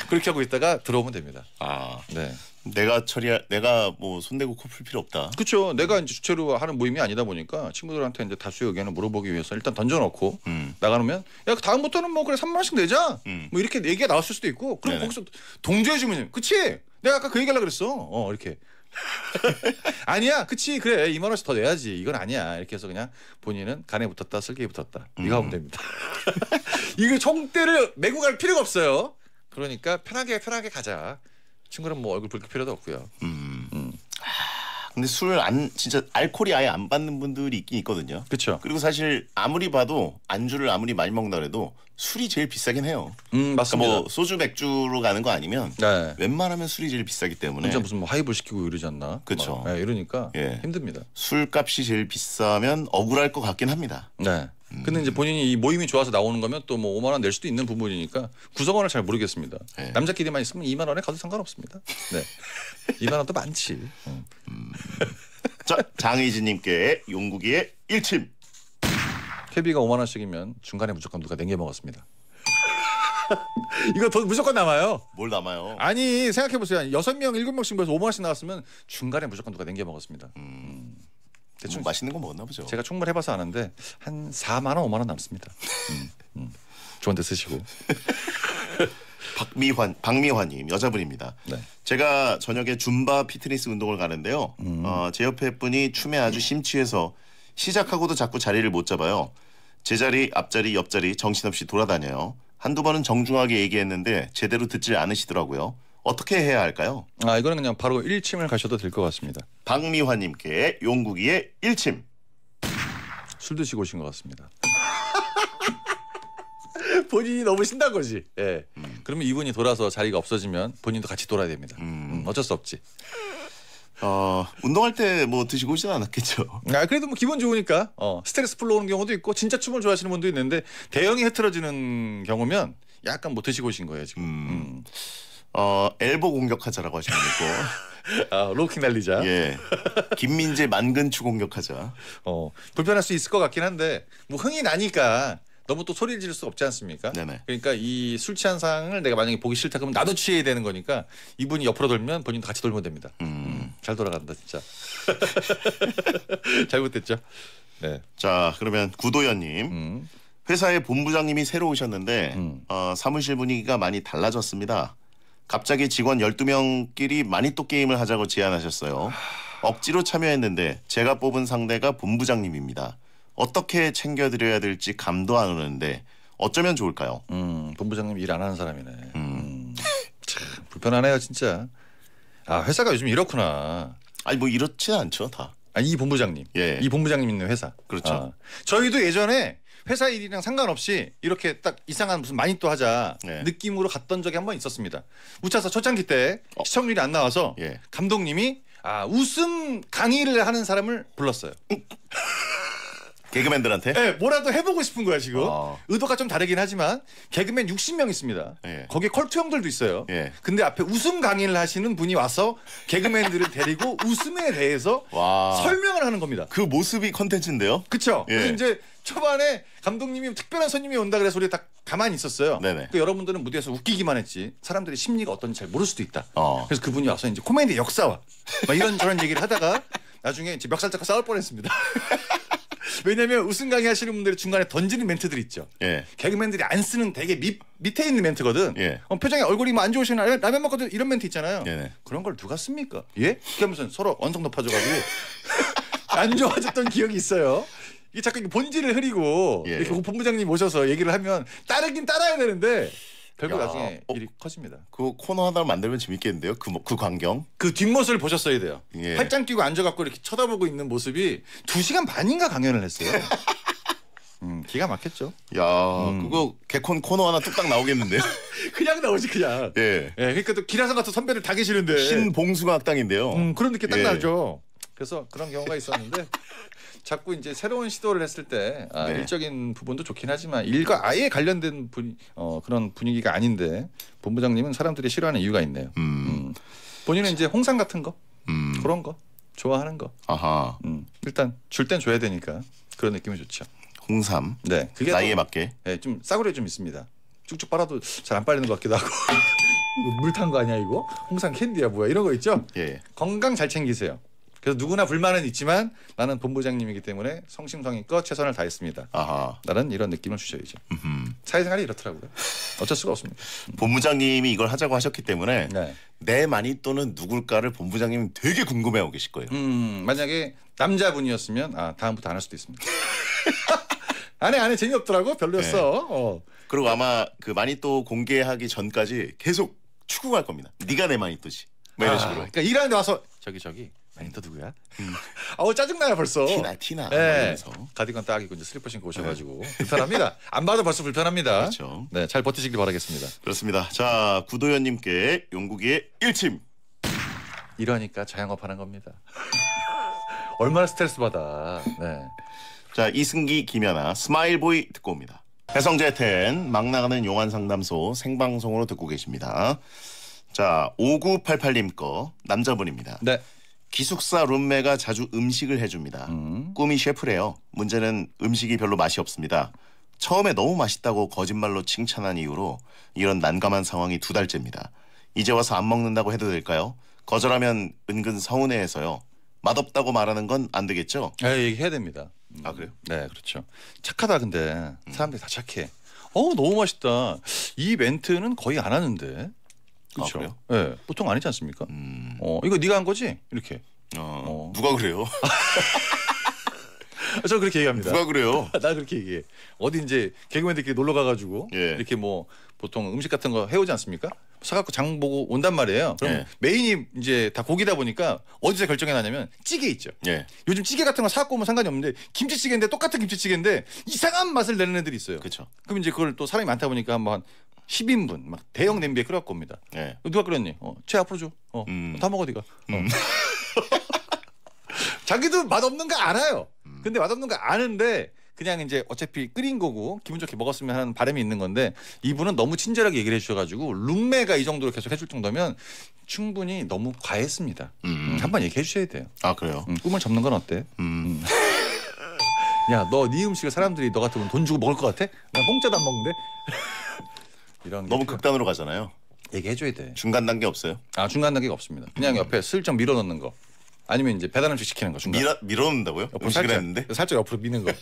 [LAUGHS] 그렇게 하고 있다가 들어오면 됩니다. 아, 네. 내가 처리할 내가 뭐 손대고 코 풀 필요 없다. 그렇죠. 내가 이제 주체로 하는 모임이 아니다 보니까 친구들한테 이제 다수의 의견을 물어보기 위해서 일단 던져놓고 음. 나가면 놓으야 그 다음부터는 뭐 그래 3만 원씩 내자. 음. 뭐 이렇게 얘기가 나왔을 수도 있고 그럼 네네. 거기서 동조해 주면 그치? 내가 아까 그 얘기하려 그랬어. 어 이렇게. [LAUGHS] 아니야, 그치, 그래, 2만 원씩 더 내야지. 이건 아니야. 이렇게 해서 그냥 본인은 간에 붙었다, 슬기에 붙었다. 음. 이거 하면 됩니다. [LAUGHS] 이거 총대를 메고 갈 필요가 없어요. 그러니까 편하게 편하게 가자. 친구랑 뭐 얼굴 볼 필요도 없고요. 음. 음. 아, 근데 술을안 진짜 알코올이 아예 안 받는 분들이 있긴 있거든요. 그렇죠. 그리고 사실 아무리 봐도 안주를 아무리 많이 먹는다 그래도 술이 제일 비싸긴 해요. 음 맞습니다. 그러니까 뭐 소주 맥주로 가는 거 아니면 네. 웬만하면 술이 제일 비싸기 때문에 진짜 무슨 뭐 하이볼 시키고 이러지 않나. 그렇죠. 네, 이러니까 예. 힘듭니다. 술값이 제일 비싸면 억울할 것 같긴 합니다. 네. 근데 이제 본인이 이 모임이 좋아서 나오는 거면 또 뭐 5만 원 낼 수도 있는 부분이니까 구성원을 잘 모르겠습니다. 네. 남자끼리만 있으면 2만 원에 가도 상관없습니다. 네. 2만 [LAUGHS] 원도 많지. 음. 음. 자, 장희진님께 용국이의 1침 캐비가 5만 원씩이면 중간에 무조건 누가 냉겨 먹었습니다. [LAUGHS] 이거 더 무조건 남아요. 뭘 남아요? 아니 생각해 보세요. 여섯 명7 명씩 벌써 5만 원씩 나왔으면 중간에 무조건 누가 냉겨 먹었습니다. 음. 음. 대충 맛있는 거 먹었나 보죠. 제가 충분히 해봐서 아는데 한 4만 원, 5만 원 남습니다. 음, 음. 좋은데 쓰시고. [LAUGHS] 박미환, 박미환님 여자분입니다. 네. 제가 저녁에 줌바 피트니스 운동을 가는데요. 음. 어, 제 옆에 분이 춤에 아주 심취해서 시작하고도 자꾸 자리를 못 잡아요. 제자리, 앞자리, 옆자리 정신없이 돌아다녀요. 한두 번은 정중하게 얘기했는데 제대로 듣질 않으시더라고요. 어떻게 해야 할까요? 아 이거는 그냥 바로 일침을 가셔도 될 것 같습니다. 박미화님께 용국이의 일침. 술 드시고 오신 것 같습니다. [LAUGHS] 본인이 너무 신난 거지. 예. 음. 그러면 이분이 돌아서 자리가 없어지면 본인도 같이 돌아야 됩니다. 음. 음, 어쩔 수 없지. 어 운동할 때 뭐 드시고 오진 않았겠죠. 아 그래도 뭐 기분 좋으니까 어, 스트레스 풀러오는 경우도 있고 진짜 춤을 좋아하시는 분도 있는데 대형이 흐트러지는 경우면 약간 뭐 드시고 오신 거예요 지금. 음. 음. 어, 엘보 공격하자라고 하시면 되고. [LAUGHS] 아, 로킹 날리자. 예. 김민재 만근추 공격하자. 어, 불편할 수 있을 것 같긴 한데 뭐 흥이 나니까 너무 또 소리를 지를 수 없지 않습니까? 네네. 그러니까 이술 취한 상황을 내가 만약에 보기 싫다 그러면 나도 취해야 되는 거니까 이분이 옆으로 돌면 본인도 같이 돌면 됩니다. 음. 음 잘 돌아간다 진짜. [LAUGHS] 잘못됐죠? 네. 자 그러면 구도연님. 음. 회사의 본부장님이 새로 오셨는데 음. 어, 사무실 분위기가 많이 달라졌습니다. 갑자기 직원 12명끼리 많이 또 게임을 하자고 제안하셨어요. 억지로 참여했는데 제가 뽑은 상대가 본부장님입니다. 어떻게 챙겨드려야 될지 감도 안 오는데 어쩌면 좋을까요? 음, 본부장님 일 안 하는 사람이네. 음. 음, 참 불편하네요 진짜. 아 회사가 요즘 이렇구나. 아니 뭐 이렇지는 않죠 다. 아, 이 본부장님. 예. 이 본부장님 있는 회사. 그렇죠. 아. 저희도 예전에 회사 일이랑 상관없이 이렇게 딱 이상한 무슨 많이 또 하자 네. 느낌으로 갔던 적이 한번 있었습니다. 우차사 초창기 때 어. 시청률이 안 나와서 예. 감독님이 아 웃음 강의를 하는 사람을 불렀어요. 음. 개그맨들한테? 네, 뭐라도 해보고 싶은 거야 지금. 어. 의도가 좀 다르긴 하지만 개그맨 60명 있습니다. 예. 거기에 컬투 형들도 있어요. 예. 근데 앞에 웃음 강의를 하시는 분이 와서 개그맨들을 데리고 [LAUGHS] 웃음에 대해서 와. 설명을 하는 겁니다. 그 모습이 컨텐츠인데요? 그쵸. 예. 그래서 이제 초반에 감독님이 특별한 손님이 온다 그래서 우리 다 가만히 있었어요. 네네. 그 여러분들은 무대에서 웃기기만 했지 사람들의 심리가 어떤지 잘 모를 수도 있다. 어. 그래서 그분이 와서 이제 코미디 역사와 이런 저런 얘기를 하다가 나중에 이제 멱살잡고 싸울 뻔했습니다. [LAUGHS] 왜냐면 우승 강의 하시는 분들이 중간에 던지는 멘트들 있죠. 예. 개그맨들이 안 쓰는 되게 밑, 밑에 있는 멘트거든. 예. 어, 표정이 얼굴이 뭐 안 좋으시나 라면 먹거든 이런 멘트 있잖아요. 네네. 그런 걸 누가 씁니까? 예? 그러면서 서로 언성 높아져가지고 [LAUGHS] 안 좋아졌던 기억이 있어요. 이게 자꾸 본질을 흐리고 예. 이렇게 본부장님 오셔서 얘기를 하면 따르긴 따라야 되는데 결국 야, 나중에 어, 일이 커집니다. 그 코너 하나 만들면 재밌겠는데요. 그, 뭐, 그 광경. 그 뒷모습을 보셨어야 돼요. 예. 팔짱 끼고 앉아갖고 이렇게 쳐다보고 있는 모습이 두시간 반인가 강연을 했어요. [LAUGHS] 음, 기가 막혔죠. 야, 음. 그거 개콘 코너 하나 뚝딱 나오겠는데요? [LAUGHS] 그냥 나오지 그냥. 예. 예, 그러니까 또기라사 같은 선배들 다 계시는데. 신봉수가 학당인데요. 음, 그런 느낌 딱 예. 나죠. 그래서 그런 경우가 있었는데 [LAUGHS] 자꾸 이제 새로운 시도를 했을 때 아, 네. 일적인 부분도 좋긴 하지만 일과 아예 관련된 분, 어, 그런 분위기가 아닌데 본부장님은 사람들이 싫어하는 이유가 있네요. 음. 음. 본인은 이제 홍삼 같은 거 음. 그런 거 좋아하는 거. 아하. 음. 일단 줄 땐 줘야 되니까 그런 느낌이 좋죠. 홍삼. 네, 그게 나이에 또, 맞게. 네, 좀 싸구려 좀 있습니다. 쭉쭉 빨아도 잘 안 빨리는 것 같기도 하고. 물 탄 거 [LAUGHS] 아니야 이거? 홍삼 캔디야 뭐야 이런 거 있죠? 예. 건강 잘 챙기세요. 그래서 누구나 불만은 있지만 나는 본부장님이기 때문에 성심성의껏 최선을 다했습니다. 아하. 나는 이런 느낌을 주셔야죠. 음흠. 사회생활이 이렇더라고요. 어쩔 수가 없습니다. 음. 본부장님이 이걸 하자고 하셨기 때문에 네. 내 많이 또는 누굴까를 본부장님이 되게 궁금해하고 계실 거예요. 음, 만약에 남자분이었으면 아 다음부터 안 할 수도 있습니다. 안에 [LAUGHS] 안에 재미없더라고 별로였어. 네. 어. 그리고 아마 그 많이 또 공개하기 전까지 계속 추궁할 겁니다. 네가 내 많이 또지. 뭐 이런 아, 식으로. 그러니까 일하는데 와서 저기 저기 아니 또 누구야? 음. [LAUGHS] 아우 짜증나요 벌써. 티나 티나. 네. 이러서 가디건 딱 입고 이제 슬리퍼 신고 오셔가지고 네. 불편합니다. 안 봐도 벌써 불편합니다. 그렇죠. 네, 잘 버티시길 바라겠습니다. 그렇습니다. 자 구도현님께 용국이의 일침. 이러니까 자영업하는 겁니다. 얼마나 스트레스 받아. 네. 자 이승기 김연아 스마일보이 듣고 옵니다. 배성재 텐 막 나가는 용안 상담소 생방송으로 듣고 계십니다. 자 5988님 거 남자분입니다. 네. 기숙사 룸메가 자주 음식을 해줍니다. 음. 꿈이 셰프래요. 문제는 음식이 별로 맛이 없습니다. 처음에 너무 맛있다고 거짓말로 칭찬한 이후로 이런 난감한 상황이 두 달째입니다. 이제 와서 안 먹는다고 해도 될까요? 거절하면 은근 서운해해서요. 맛없다고 말하는 건 안 되겠죠? 아, 얘기 해야 됩니다. 음. 아 그래요? 네, 그렇죠. 착하다 근데 음. 사람들이 다 착해. 어 너무 맛있다. 이 멘트는 거의 안 하는데 그렇죠. 아, 네, 보통 아니지 않습니까? 음. 어, 이거 네가 한 거지? 이렇게. 어, 어. 누가 그래요? [LAUGHS] 저 그렇게 얘기합니다. 누가 그래요? [LAUGHS] 나 그렇게 얘기해. 어디 이제 개그맨들끼리 놀러 가가지고 예. 이렇게 뭐 보통 음식 같은 거 해오지 않습니까? 사갖고 장 보고 온단 말이에요. 그럼 예. 메인이 이제 다 고기다 보니까 어디서 결정해 놨냐면 찌개 있죠. 예. 요즘 찌개 같은 거 사갖고 오면 상관이 없는데 김치찌개인데 똑같은 김치찌개인데 이상한 맛을 내는 애들이 있어요. 그쵸죠 그럼 이제 그걸 또 사람이 많다 보니까 한번 10인분 막 대형 냄비에 끓여갖고 옵니다. 예. 누가 끓였니? 어, 쟤 앞으로 줘. 어, 음. 다 먹어 네가. 어. 음. [LAUGHS] 자기도 맛없는 거 알아요. 음. 근데 맛없는 거 아는데 그냥 이제 어차피 끓인 거고 기분 좋게 먹었으면 하는 바람이 있는 건데 이분은 너무 친절하게 얘기를 해주셔가지고 룸메가 이 정도로 계속 해줄 정도면 충분히 너무 과했습니다. 음. 음 한번 얘기해 주셔야 돼요. 아 그래요? 음, 꿈을 접는 건 어때? 음. 음. [LAUGHS] 야, 너 네 음식을 사람들이 너 같으면 돈 주고 먹을 것 같아? 나 공짜도 안 먹는데. [LAUGHS] 이런 너무 필 극단으로 가잖아요. 얘기해줘야 돼. 중간 단계 없어요? 아 중간 단계가 없습니다. 그냥 음. 옆에 슬쩍 밀어넣는 거. 아니면 이제 배달 음식 시키는 거 중간. 밀어, 넣는다고요 옆으로 음식을 살짝, 했는데? 살짝 옆으로 미는 거. [LAUGHS]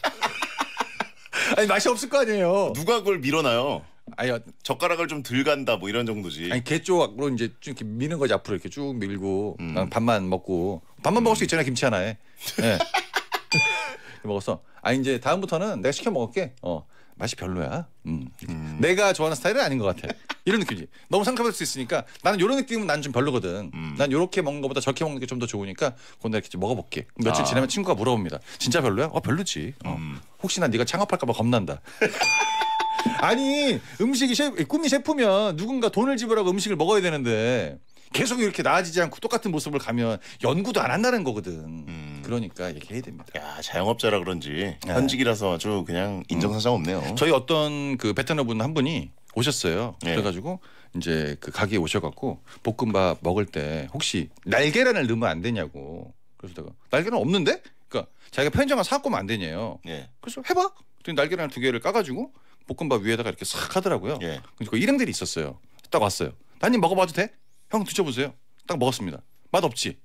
아니 맛이 없을 거 아니에요. 누가 그걸 밀어놔요? 아니 요 어, 젓가락을 좀 덜간다뭐 이런 정도지. 아니 개쪽으로 이제 쭉 이렇게 미는 거지 앞으로 이렇게 쭉 밀고 음. 밥만 먹고 밥만 음. 먹을 수 있잖아 김치 하나에. 네. [LAUGHS] 먹었어. 아 이제 다음부터는 내가 시켜 먹을게. 어. 맛이 별로야. 음. 음. 내가 좋아하는 스타일은 아닌 것 같아. 이런 느낌이지. 너무 상큼할수 있으니까 나는 이런 느낌은 난 좀 별로거든. 음. 난 이렇게 먹는 것보다 저렇게 먹는 게 좀 더 좋으니까 그건 내가 이렇게 좀 먹어볼게. 며칠 아. 지나면 친구가 물어봅니다. 진짜 별로야? 어 별로지. 어. 음. 혹시나 네가 창업할까봐 겁난다. [LAUGHS] 아니 음식이 셰프, 꿈이 셰프면 누군가 돈을 지불하고 음식을 먹어야 되는데 계속 이렇게 나아지지 않고 똑같은 모습을 가면 연구도 안 한다는 거거든. 음. 그러니까 얘기해야 됩니다. 야 자영업자라 그런지 네. 현직이라서 아주 그냥 음. 인정사정 없네요. 저희 어떤 그 베트남분 한 분이 오셨어요. 네. 그래가지고 이제 그 가게에 오셔갖고 볶음밥 먹을 때 혹시 날계란을 넣으면 안 되냐고. 그래서다가 날계란 없는데? 그러니까 자기가 편의점 가서 갖고 면안 되냐요. 네. 그래서 해봐. 그니 날계란 두 개를 까가지고 볶음밥 위에다가 이렇게 싹 하더라고요. 예. 그러니 그 일행들이 있었어요. 딱 왔어요. 나님 먹어봐도 돼? 형 드셔보세요. 딱 먹었습니다. 맛 없지?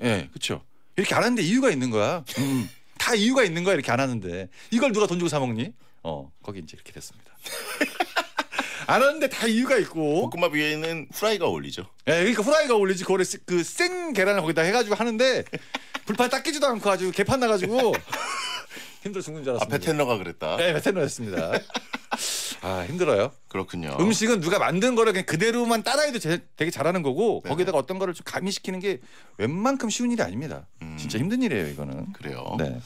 예, 네, 그렇죠. 이렇게 안 하는데 이유가 있는 거야. 음, 다 이유가 있는 거야 이렇게 안 하는데 이걸 누가 돈 주고 사 먹니? 어, 거기 이제 이렇게 됐습니다. [LAUGHS] 안 하는데 다 이유가 있고 볶음밥 위에는 후라이가 어울리죠. 예, 네, 그러니까 후라이가 어울리지 그거를 그생 계란을 거기다 해가지고 하는데 불판 닦이지도 않고 아주 개판 나가지고. 힘들어 죽는 줄 알았습니다. 앞에 아, 테너가 그랬다. 네, 베테너였습니다. 아 힘들어요. 그렇군요. 음식은 누가 만든 거를 그냥 그대로만 따라해도 제- 되게 잘하는 거고 네 거기다가 어떤 거를 좀 가미시키는 게 웬만큼 쉬운 일이 아닙니다. 음. 진짜 힘든 일이에요 이거는. 그래요. 네.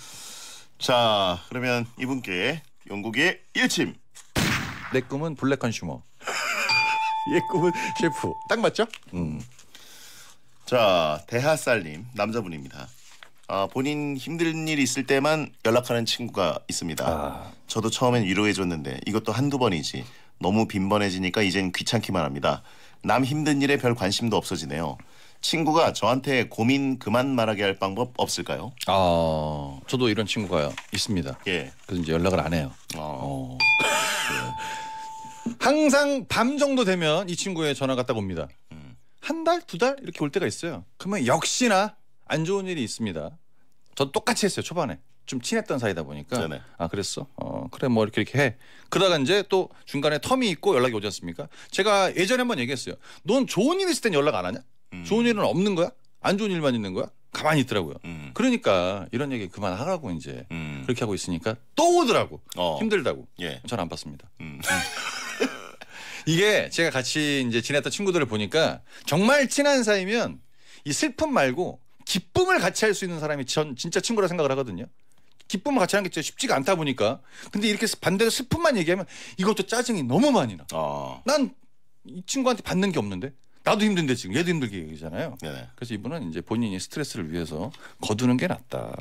자, 그러면 이분께 영국의 일침. 내 꿈은 블랙 컨슈머. 얘 꿈은 셰프. 딱 맞죠? 음. 자, 대하살님 남자분입니다. 아, 본인 힘든 일 있을 때만 연락하는 친구가 있습니다. 아. 저도 처음엔 위로해줬는데 이것도 한두 번이지 너무 빈번해지니까 이젠 귀찮기만 합니다. 남 힘든 일에 별 관심도 없어지네요. 친구가 저한테 고민 그만 말하게 할 방법 없을까요? 아, 저도 이런 친구가 있습니다. 예. 그래서 이제 연락을 안 해요. 아. 어. 어. 네. 항상 밤 정도 되면 이 친구의 전화가 딱 옵니다. 음. 한 달, 두 달 이렇게 올 때가 있어요. 그러면 역시나 안 좋은 일이 있습니다. 전 똑같이 했어요 초반에 좀 친했던 사이다 보니까 네네. 아 그랬어 어 그래 뭐 이렇게 이렇게 해 그러다가 이제 또 중간에 텀이 있고 연락이 오지 않습니까 제가 예전에 한번 얘기했어요 넌 좋은 일 있을 땐 연락 안 하냐 음. 좋은 일은 없는 거야 안 좋은 일만 있는 거야 가만히 있더라고요 음. 그러니까 이런 얘기 그만하라고 이제 음. 그렇게 하고 있으니까 또 오더라고 어. 힘들다고 예. 전안 받습니다 음. 음. [LAUGHS] 이게 제가 같이 이제 지냈던 친구들을 보니까 정말 친한 사이면 이 슬픔 말고 기쁨을 같이 할 수 있는 사람이 전 진짜 친구라 생각을 하거든요. 기쁨을 같이 하는 게 진짜 쉽지가 않다 보니까. 근데 이렇게 반대로 슬픔만 얘기하면 이것도 짜증이 너무 많이 나. 아. 난이 친구한테 받는 게 없는데. 나도 힘든데 지금 얘도 힘들게 얘기잖아요. 네. 그래서 이분은 이제 본인이 스트레스를 위해서 거두는 게 낫다.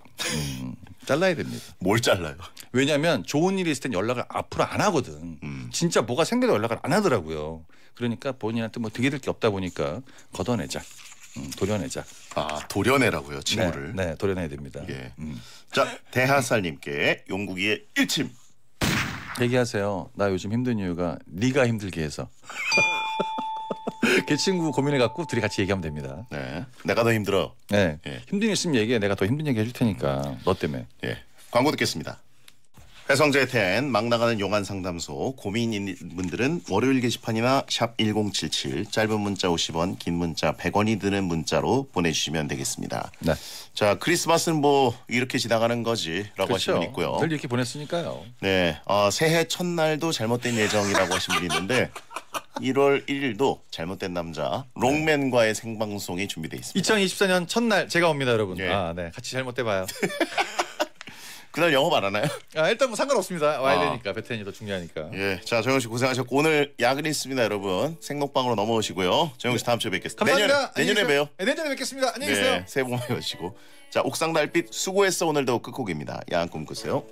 음, [LAUGHS] 잘라야 됩니다. 뭘 잘라요? 왜냐하면 좋은 일이 있을 땐 연락을 앞으로 안 하거든. 음. 진짜 뭐가 생겨도 연락을 안 하더라고요. 그러니까 본인한테 뭐 되게 될 게 없다 보니까 걷어내자. 음, 도려내자. 아 도려내라고요 네, 친구를. 네, 네 도려내야 됩니다. 예. 음. 자 대하살님께 용국이의 일침. 얘기하세요. 나 요즘 힘든 이유가 네가 힘들게 해서. 그 친구 고민을 갖고 둘이 같이 얘기하면 됩니다. 네. 내가 더 힘들어. 네. 예. 힘든 일 있으면 얘기해. 내가 더 힘든 얘기 해줄 테니까. 너 때문에. 예. 광고 듣겠습니다. 해성재 텐막 나가는 용안 상담소 고민인 분들은 월요일 게시판이나 샵 1077 짧은 문자 50원 긴 문자 100원이 드는 문자로 보내주시면 되겠습니다. 네. 자 크리스마스는 뭐 이렇게 지나가는 거지라고 그렇죠. 하시면 있고요. 늘 이렇게 보냈으니까요. 네. 어, 새해 첫날도 잘못된 예정이라고 하신 분이 있는데 1월 1일도 잘못된 남자 롱맨과의 생방송이 준비돼 있습니다. 2024년 첫날 제가 옵니다 여러분. 네. 아, 네. 같이 잘못돼 봐요. [LAUGHS] 그날 영업 안 하나요? [LAUGHS] 아, 일단 뭐 상관없습니다. 와야 아. 되니까 베테니이더 중요하니까. 예, 자 정영 씨 고생하셨고 오늘 야근 있습니다, 여러분. 생록방으로 넘어오시고요. 정영 씨 네. 다음 주에 뵙겠습니다. 감사합니다. 내년, 내년에 봬요. 네, 내년에 뵙겠습니다. 안녕히 네, 계세요. 네, 새해 복 많이 받으시고. 자 옥상 달빛 수고했어 오늘도 끝곡입니다. 야한 꿈 꾸세요.